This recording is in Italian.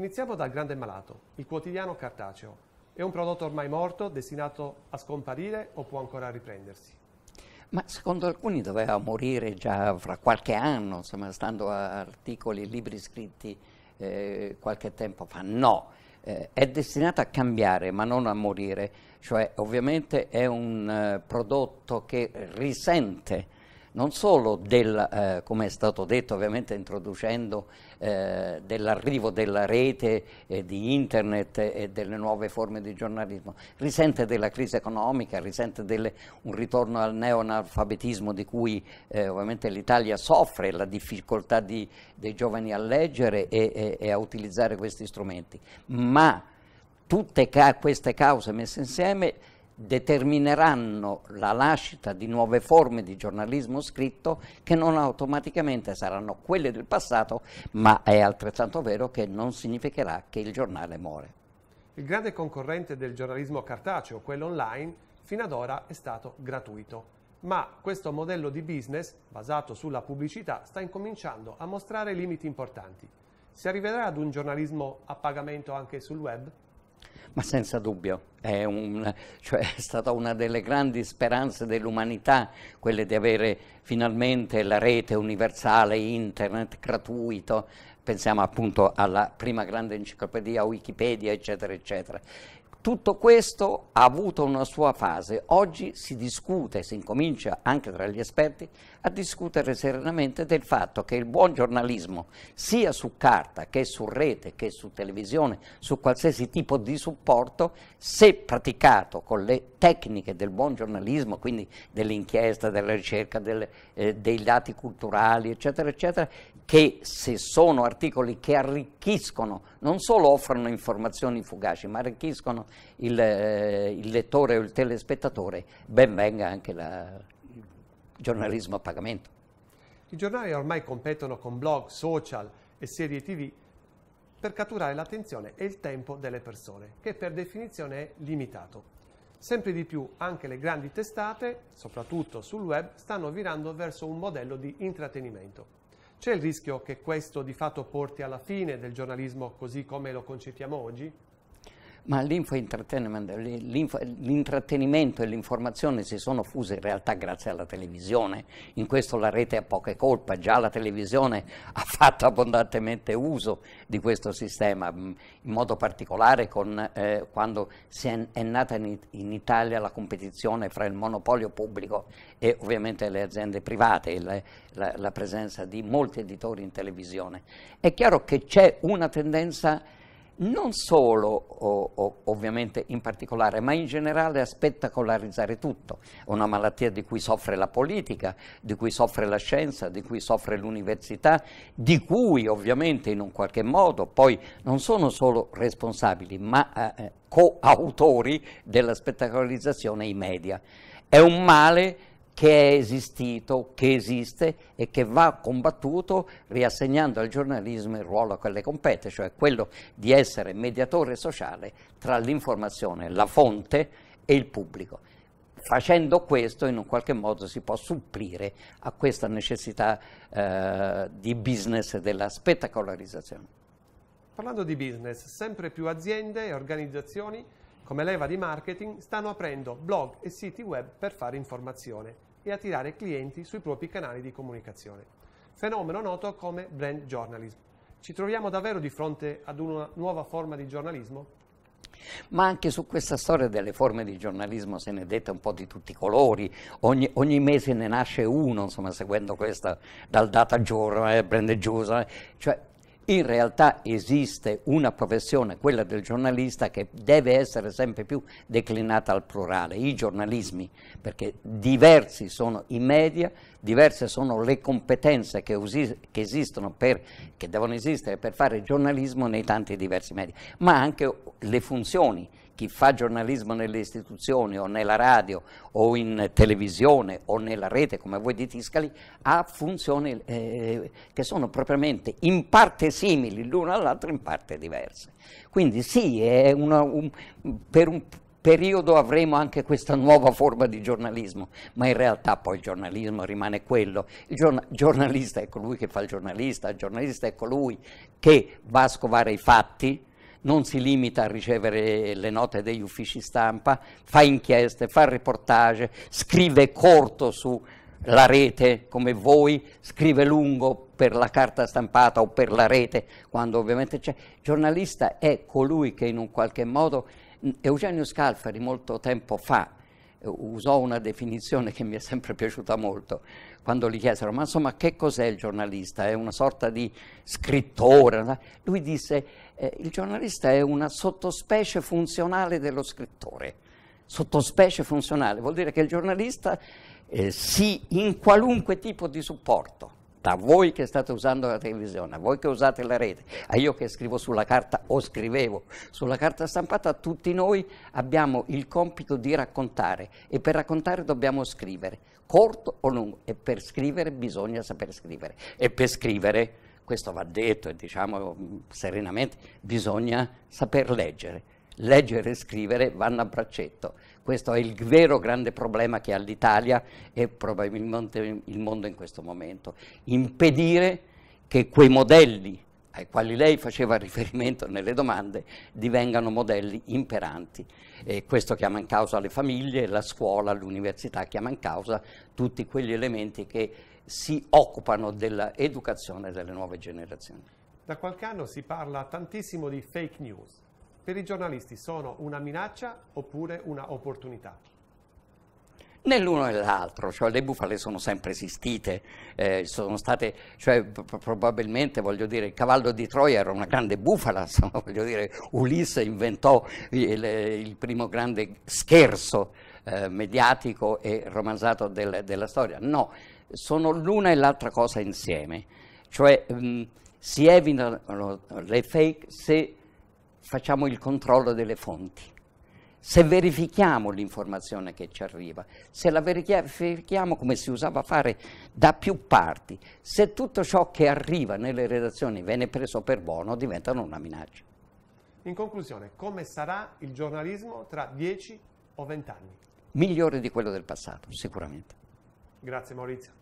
Iniziamo dal Grande Malato, il quotidiano cartaceo. È un prodotto ormai morto, destinato a scomparire o può ancora riprendersi? Ma secondo alcuni doveva morire già fra qualche anno, insomma, stando a articoli, e libri scritti eh, qualche tempo fa. No, eh, è destinato a cambiare ma non a morire, cioè ovviamente è un eh, prodotto che risente non solo del, eh, come è stato detto ovviamente introducendo eh, dell'arrivo della rete, eh, di internet e delle nuove forme di giornalismo, risente della crisi economica, risente di un ritorno al neonalfabetismo di cui eh, ovviamente l'Italia soffre, la difficoltà di, dei giovani a leggere e, e, e a utilizzare questi strumenti. Ma tutte ca- queste cause messe insieme determineranno la nascita di nuove forme di giornalismo scritto che non automaticamente saranno quelle del passato, ma è altrettanto vero che non significherà che il giornale muore. Il grande concorrente del giornalismo cartaceo, quello online, fino ad ora è stato gratuito. Ma questo modello di business, basato sulla pubblicità, sta incominciando a mostrare limiti importanti. Si arriverà ad un giornalismo a pagamento anche sul web? ma senza dubbio. È, un, cioè è, stata una delle grandi speranze dell'umanità, quella di avere finalmente la rete universale, internet gratuito, pensiamo appunto alla prima grande enciclopedia, Wikipedia, eccetera, eccetera. Tutto questo ha avuto una sua fase, oggi si discute, si incomincia anche tra gli esperti a discutere serenamente del fatto che il buon giornalismo, sia su carta che su rete che su televisione, su qualsiasi tipo di supporto, se praticato con le tecniche del buon giornalismo, quindi dell'inchiesta, della ricerca, delle, eh, dei dati culturali, eccetera, eccetera, che se sono articoli che arricchiscono non solo offrono informazioni fugaci, ma arricchiscono il, eh, il lettore o il telespettatore, ben venga anche la, il giornalismo a pagamento. I giornali ormai competono con blog, social e serie tv per catturare l'attenzione e il tempo delle persone, che per definizione è limitato. Sempre di più anche le grandi testate, soprattutto sul web, stanno virando verso un modello di intrattenimento. C'è il rischio che questo di fatto porti alla fine del giornalismo così come lo concepiamo oggi? ma l'intrattenimento e l'informazione si sono fuse in realtà grazie alla televisione. In questo la rete ha poche colpa, già la televisione ha fatto abbondantemente uso di questo sistema, mm, in modo particolare con, eh, quando è, è, nata in, in, Italia la competizione fra il monopolio pubblico e ovviamente le aziende private, le, la, la presenza di molti editori in televisione. È chiaro che c'è una tendenza non solo o, o, ovviamente in particolare, ma in generale a spettacolarizzare tutto. È Una malattia di cui soffre la politica, di cui soffre la scienza, di cui soffre l'università, di cui ovviamente in un qualche modo poi non sono solo responsabili, ma eh, eh coautori della spettacolarizzazione i media. È un male che è esistito, che esiste e che va combattuto riassegnando al giornalismo il ruolo che le compete, cioè quello di essere mediatore sociale tra l'informazione, la fonte e il pubblico. Facendo questo in un qualche modo si può supplire a questa necessità eh, di business della spettacolarizzazione. Parlando di business, sempre più aziende e organizzazioni come leva di marketing stanno aprendo blog e siti web per fare informazione e attirare clienti sui propri canali di comunicazione, fenomeno noto come brand journalism. Ci troviamo davvero di fronte ad una nuova forma di giornalismo? Ma anche su questa storia delle forme di giornalismo se ne è detta un po' di tutti i colori, ogni, ogni mese ne nasce uno, insomma, seguendo questa dal data giorno, eh, brand giusa, cioè in realtà esiste una professione, quella del giornalista, che deve essere sempre più declinata al plurale, i giornalismi, perché diversi sono i media, diverse sono le competenze che, che esistono per, che devono esistere per fare giornalismo nei tanti diversi media, ma anche le funzioni chi fa giornalismo nelle istituzioni o nella radio o in televisione o nella rete, come voi dite Tiscali, ha funzioni eh, che sono propriamente in parte simili l'una all'altra, in parte diverse. Quindi sì, una, un, per un periodo avremo anche questa nuova forma di giornalismo, ma in realtà poi il giornalismo rimane quello. Il giornalista è colui che fa il giornalista, il giornalista è colui che va a scovare i fatti, non si limita a ricevere le note degli uffici stampa, fa inchieste, fa reportage, scrive corto sulla rete come voi, scrive lungo per la carta stampata o per la rete, quando ovviamente c'è. Il Giornalista è colui che in un qualche modo Eugenio Scalfari molto tempo fa usò una definizione che mi è sempre piaciuta molto, quando gli chiesero, ma insomma che cos'è il giornalista? È una sorta di scrittore? Lui disse, eh, il giornalista è una sottospecie funzionale dello scrittore. Sottospecie funzionale vuol dire che il giornalista eh, si in qualunque tipo di supporto a voi che state usando la televisione, a voi che usate la rete, a io che scrivo sulla carta o scrivevo sulla carta stampata, tutti noi abbiamo il compito di raccontare e per raccontare dobbiamo scrivere, corto o lungo, e per scrivere bisogna saper scrivere e per scrivere, questo va detto e diciamo mm, serenamente, bisogna saper leggere leggere e scrivere vanno a braccetto. Questo è il vero grande problema che ha l'Italia e probabilmente il mondo in questo momento. Impedire che quei modelli ai quali lei faceva riferimento nelle domande divengano modelli imperanti. E questo chiama in causa le famiglie, la scuola, l'università, chiama in causa tutti quegli elementi che si occupano dell'educazione delle nuove generazioni. Da qualche anno si parla tantissimo di fake news per i giornalisti sono una minaccia oppure un'opportunità? Nell'uno e nell'altro, cioè le bufale sono sempre esistite, eh, sono state, cioè, probabilmente voglio dire, il cavallo di Troia era una grande bufala, sono, voglio dire, Ulisse inventò il, il primo grande scherzo eh, mediatico e romanzato del, della storia, no, sono l'una e l'altra cosa insieme, cioè mh, si evitano le fake se facciamo il controllo delle fonti. Se verifichiamo l'informazione che ci arriva, se la verifichiamo come si usava a fare da più parti, se tutto ciò che arriva nelle redazioni viene preso per buono, diventano una minaccia. In conclusione, come sarà il giornalismo tra 10 o 20 anni? Migliore di quello del passato, sicuramente. Grazie Maurizio.